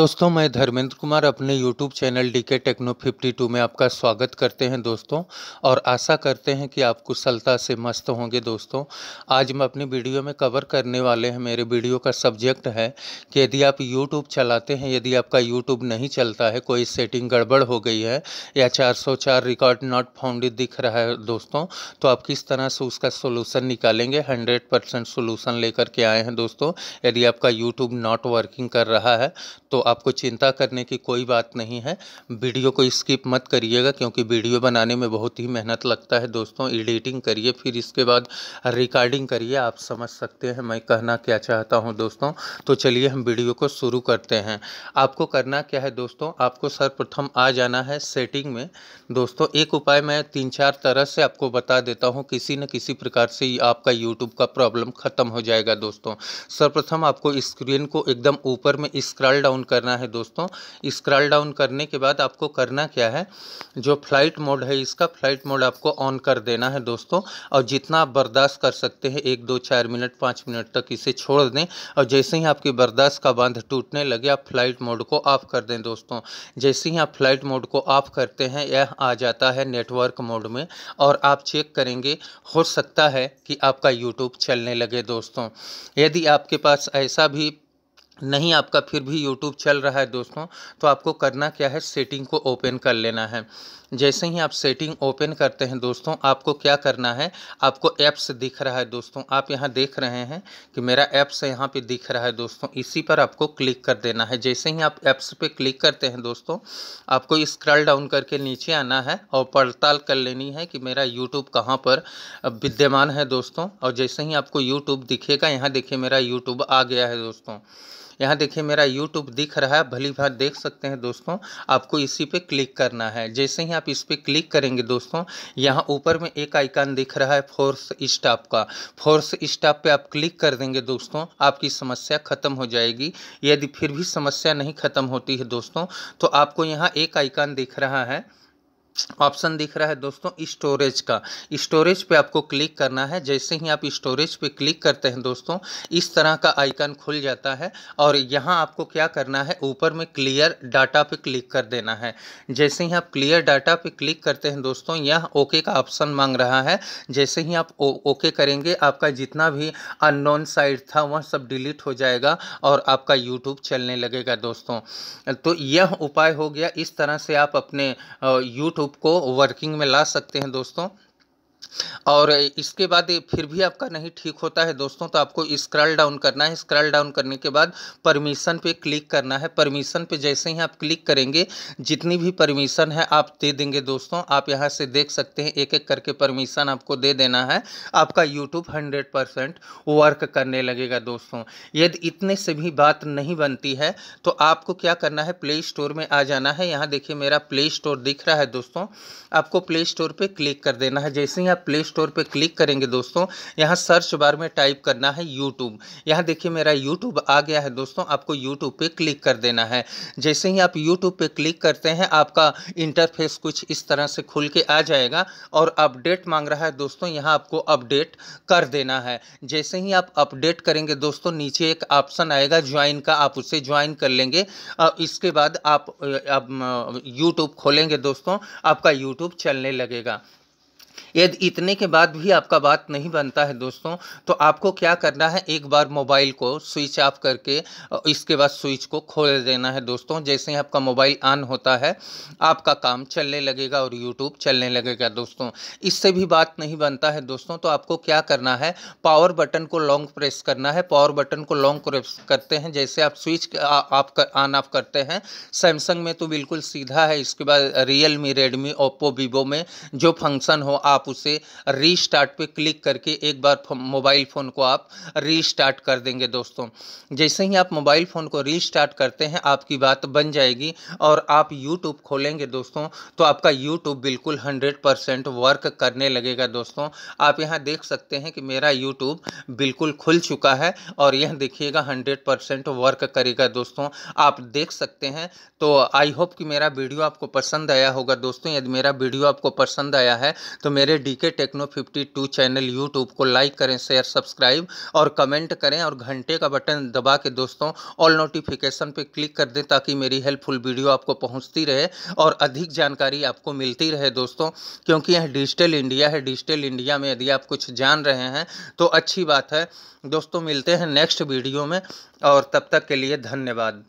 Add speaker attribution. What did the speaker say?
Speaker 1: दोस्तों मैं धर्मेंद्र कुमार अपने YouTube channel D K techno fifty में आपका स्वागत करते हैं दोस्तों और आशा करते हैं कि आप कुशलता से मस्त होंगे दोस्तों आज मैं अपनी वीडियो में कवर करने वाले हैं मेरे वीडियो का सब्जेक्ट है कि यदि आप YouTube चलाते हैं यदि आपका YouTube नहीं चलता है कोई सेटिंग गड़बड़ हो गई है या चार रिकॉर्ड नॉट फाउंडेड दिख रहा है दोस्तों तो आप किस तरह से उसका सोलूसन निकालेंगे हंड्रेड परसेंट लेकर के आए हैं दोस्तों यदि आपका यूट्यूब नॉट वर्किंग कर रहा है तो आपको चिंता करने की कोई बात नहीं है वीडियो को स्किप मत करिएगा क्योंकि वीडियो बनाने में बहुत ही मेहनत लगता है दोस्तों एडिटिंग करिए फिर इसके बाद रिकॉर्डिंग करिए आप समझ सकते हैं मैं कहना क्या चाहता हूँ दोस्तों तो चलिए हम वीडियो को शुरू करते हैं आपको करना क्या है दोस्तों आपको सर्वप्रथम आ जाना है सेटिंग में दोस्तों एक उपाय मैं तीन चार तरह से आपको बता देता हूँ किसी न किसी प्रकार से आपका यूट्यूब का प्रॉब्लम ख़त्म हो जाएगा दोस्तों सर्वप्रथम आपको स्क्रीन को एकदम ऊपर में स्क्रॉल डाउन करना है दोस्तों स्क्रॉल डाउन करने के बाद आपको करना क्या है जो फ्लाइट मोड है इसका फ्लाइट मोड आपको ऑन कर देना है दोस्तों और जितना आप बर्दाश्त कर सकते हैं एक दो चार मिनट पाँच मिनट तक इसे छोड़ दें और जैसे ही आपकी बर्दाश्त का बांध टूटने लगे आप फ्लाइट मोड को ऑफ कर दें दोस्तों जैसे ही आप फ्लाइट मोड को ऑफ करते हैं यह आ जाता है नेटवर्क मोड में और आप चेक करेंगे हो सकता है कि आपका यूट्यूब चलने लगे दोस्तों यदि आपके पास ऐसा भी नहीं आपका फिर भी यूट्यूब चल रहा है दोस्तों तो आपको करना क्या है सेटिंग को ओपन कर लेना है जैसे ही आप सेटिंग ओपन करते हैं दोस्तों आपको क्या करना है आपको ऐप्स दिख रहा है दोस्तों आप यहाँ देख रहे हैं कि मेरा ऐप्स यहाँ पे दिख रहा है दोस्तों इसी पर आपको क्लिक कर देना है जैसे ही आप ऐप्स पे क्लिक करते हैं दोस्तों आपको स्क्रॉल डाउन करके नीचे आना है और पड़ताल कर लेनी है कि मेरा यूट्यूब कहाँ पर विद्यमान है दोस्तों और जैसे ही आपको यूट्यूब दिखेगा यहाँ देखिए मेरा यूट्यूब आ गया है दोस्तों यहाँ देखिए मेरा यूट्यूब दिख रहा है भली भात देख सकते हैं दोस्तों आपको इसी पे क्लिक करना है जैसे ही आप इस पर क्लिक करेंगे दोस्तों यहाँ ऊपर में एक आइकन दिख रहा है फोर्स स्टाफ का फोर्स स्टाफ पे आप क्लिक कर देंगे दोस्तों आपकी समस्या ख़त्म हो जाएगी यदि फिर भी समस्या नहीं ख़त्म होती है दोस्तों तो आपको यहाँ एक आइकन दिख रहा है ऑप्शन दिख रहा है दोस्तों स्टोरेज का स्टोरेज पे आपको क्लिक करना है जैसे ही आप स्टोरेज पे क्लिक करते हैं दोस्तों इस तरह का आइकन खुल जाता है और यहाँ आपको क्या करना है ऊपर में क्लियर डाटा पे क्लिक कर देना है जैसे ही आप क्लियर डाटा पे क्लिक करते हैं दोस्तों यह ओके का ऑप्शन मांग रहा है जैसे ही आप ओ, ओके करेंगे आपका जितना भी अननोन साइट था वह सब डिलीट हो जाएगा और आपका यूट्यूब चलने लगेगा दोस्तों तो यह उपाय हो गया इस तरह से आप अपने यूट्यूब ग्रुप को वर्किंग में ला सकते हैं दोस्तों और इसके बाद फिर भी आपका नहीं ठीक होता है दोस्तों तो आपको स्क्रॉल डाउन करना है स्क्रॉल डाउन करने के बाद परमिशन पे क्लिक करना है परमिशन पे जैसे ही आप क्लिक करेंगे जितनी भी परमिशन है आप दे देंगे दोस्तों आप यहाँ से देख सकते हैं एक एक करके परमिशन आपको दे देना है आपका यूट्यूब हंड्रेड परसेंट वर्क करने लगेगा दोस्तों यदि इतने से भी बात नहीं बनती है तो आपको क्या करना है प्ले स्टोर में आ जाना है यहाँ देखिए मेरा प्ले स्टोर दिख रहा है दोस्तों आपको प्ले स्टोर पर क्लिक कर देना है जैसे ही या प्ले स्टोर पर क्लिक करेंगे दोस्तों यहाँ सर्च बार में टाइप करना है यूट्यूब यहाँ देखिए मेरा यूट्यूब आ गया है दोस्तों आपको यूट्यूब पर क्लिक कर देना है जैसे ही आप यूट्यूब पर क्लिक करते हैं आपका इंटरफेस कुछ इस तरह से खुल के आ जाएगा और अपडेट मांग रहा है दोस्तों यहाँ आपको अपडेट कर देना है जैसे ही आप अपडेट करेंगे दोस्तों नीचे एक ऑप्शन आएगा ज्वाइन का आप उसे ज्वाइन कर लेंगे इसके बाद आप, आप यूट्यूब खोलेंगे दोस्तों आपका यूट्यूब चलने लगेगा यदि इतने के बाद भी आपका बात नहीं बनता है दोस्तों तो आपको क्या करना है एक बार मोबाइल को स्विच ऑफ करके इसके बाद स्विच को खोल देना है दोस्तों जैसे ही आपका मोबाइल ऑन होता है आपका काम चलने लगेगा और यूट्यूब चलने लगेगा दोस्तों इससे भी बात नहीं बनता है दोस्तों तो आपको क्या करना है पावर बटन को लॉन्ग प्रेस करना है पावर बटन को लॉन्ग प्रेस करते हैं जैसे आप स्विच आप ऑन ऑफ करते हैं सैमसंग में तो बिल्कुल सीधा है इसके बाद Realme Redmi Oppo Vivo में जो फंक्शन हो आप उसे रीस्टार्ट पे क्लिक करके एक बार मोबाइल फ़ोन को आप रीस्टार्ट कर देंगे दोस्तों जैसे ही आप मोबाइल फ़ोन को रीस्टार्ट करते हैं आपकी बात बन जाएगी और आप यूट्यूब खोलेंगे दोस्तों तो आपका यूट्यूब बिल्कुल हंड्रेड परसेंट वर्क करने लगेगा दोस्तों आप यहाँ देख सकते हैं कि मेरा यूट्यूब बिल्कुल खुल चुका है और यह देखिएगा हंड्रेड परसेंट वर्क करेगा दोस्तों आप देख सकते हैं तो आई होप कि मेरा वीडियो आपको पसंद आया होगा दोस्तों यदि मेरा वीडियो आपको पसंद आया है तो मेरे D K techno fifty two channel YouTube को लाइक करें शेयर सब्सक्राइब और कमेंट करें और घंटे का बटन दबा के दोस्तों ऑल नोटिफिकेशन पर क्लिक कर दें ताकि मेरी हेल्पफुल वीडियो आपको पहुँचती रहे और अधिक जानकारी आपको मिलती रहे दोस्तों क्योंकि यह डिजिटल इंडिया है डिजिटल इंडिया में यदि आप कुछ जान रहे हैं तो अच्छी बात है दोस्तों मिलते हैं नेक्स्ट वीडियो में और तब तक के लिए धन्यवाद